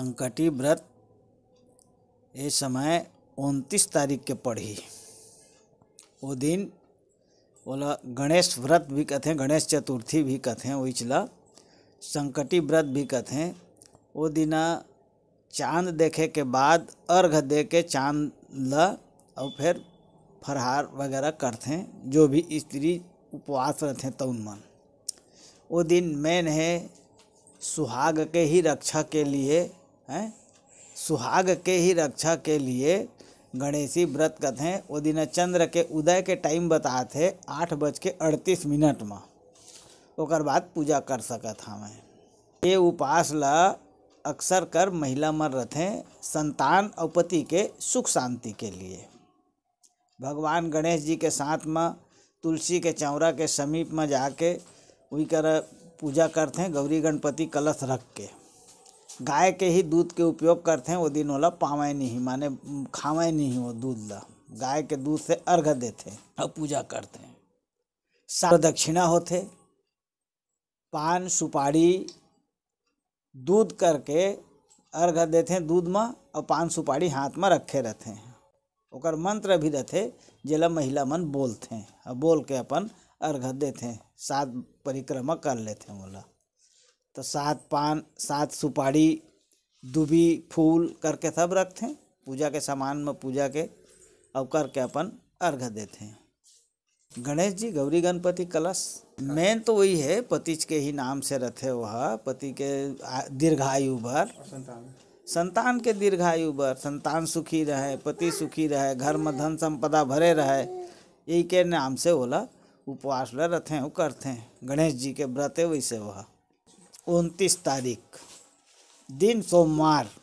संकटी व्रत ये समय उनतीस तारीख के पढ़ी वो दिन बोला गणेश व्रत भी कहते हैं गणेश चतुर्थी भी कहते हैं वही संकटी व्रत भी कहते हैं वो दिना चांद देखे के बाद अर्घ दे के चांद ल और फिर फरहार वगैरह करते हैं जो भी स्त्री उपवास रहते हैं तउन मन वो दिन मेन है सुहाग के ही रक्षा के लिए हैं सुहाग के ही रक्षा के लिए गणेशी व्रत थे वो दिन चंद्र के उदय के टाइम बताते थे आठ बज के अड़तीस मिनट में ओकर बाद पूजा कर सकत हमें ये उपास ला अक्सर कर महिला मन रहते संतान और पति के सुख शांति के लिए भगवान गणेश जी के साथ में तुलसी के चौरा के समीप में जाके वही कर पूजा करते हैं गौरी गणपति कलश रख के गाय के ही दूध के उपयोग करते हैं वो दिन वाला पावे नहीं माने खावे नहीं वो दूध ला गाय के दूध से अर्घ देते और पूजा करते हैं सार दक्षिणा होते पान सुपारी दूध करके अर्घ देते हैं दूध में और पान सुपारी हाथ में रखे रहते हैं और मंत्र भी रहते जिला महिला मन बोलते हैं और बोल के अपन अर्घ देते हैं सात परिक्रमा कर लेते हैं बोला तो सात पान सात सुपारी दुबी फूल करके सब रखते हैं पूजा के सामान में पूजा के अब करके अपन अर्घ देते हैं गणेश जी गौरी गणपति कलश मेन तो वही है पति के ही नाम से रहते वह पति के दीर्घायु भर संतान के दीर्घायु भर संतान सुखी रहे पति सुखी रहे घर में धन संपदा भरे रहे यही के नाम से बोला उपवास ल रहते हैं वो करते हैं गणेश जी के व्रत है वैसे वह उनतीस तारीख दिन सोमवार